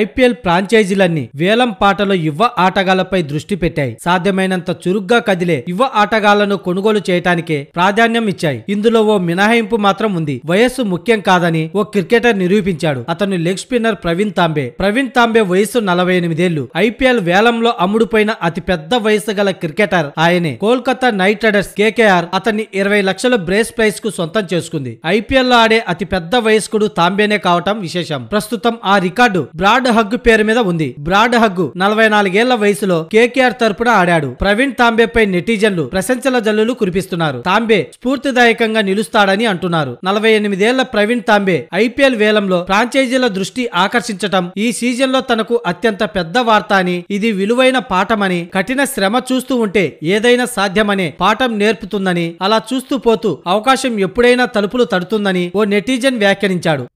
IPL ఫ్రాంచైజీలన్నీ వేలం పాటలో యువ ఆటగాళ్లపై దృష్టి పెట్టాయి సాధ్యమైనంత చురుగ్గా కదిలే యువ ఆటగాళ్లను కొనుగోలు చేయటానికే ప్రాధాన్యం ఇచ్చాయి ఇందులో ఓ మినహాయింపు మాత్రం ఉంది వయస్సు ముఖ్యం కాదని ఓ క్రికెటర్ నిరూపించాడు అతను లెగ్ స్పిన్నర్ ప్రవీణ్ తాంబే ప్రవీణ్ తాంబే వయస్సు నలభై ఎనిమిదేళ్లు ఐపీఎల్ వేలంలో అమ్ముడుపోయిన అతి పెద్ద వయసు గల క్రికెటర్ ఆయనే కోల్కతా నైట్ రైడర్స్ కేకేఆర్ అతన్ని ఇరవై లక్షల బ్రేస్ ప్రైస్ కు సొంతం చేసుకుంది ఐపీఎల్ లో ఆడే అతి పెద్ద వయస్కుడు తాంబేనే కావటం విశేషం ప్రస్తుతం ఆ రికార్డు బ్రాడ్ బ్రాడ్ హగ్ పేరు మీద ఉంది బ్రాడ్ హగ్ నలభై నాలుగేళ్ల వయసులో కేకేఆర్ తరపున ఆడాడు ప్రవీణ్ తాంబేపై నెటిజన్లు ప్రశంసల జల్లులు కురిపిస్తున్నారు తాంబే స్ఫూర్తిదాయకంగా నిలుస్తాడని అంటున్నారు నలభై ఎనిమిదేళ్ల ప్రవీణ్ తాంబే ఐపీఎల్ వేలంలో ఫ్రాంచైజీల దృష్టి ఆకర్షించటం ఈ సీజన్లో తనకు అత్యంత పెద్ద వార్త అని ఇది విలువైన పాఠమని కఠిన శ్రమ చూస్తూ ఉంటే ఏదైనా సాధ్యమనే పాఠం నేర్పుతుందని అలా చూస్తూ పోతూ అవకాశం ఎప్పుడైనా తలుపులు తడుతుందని ఓ నెటిజన్ వ్యాఖ్యానించాడు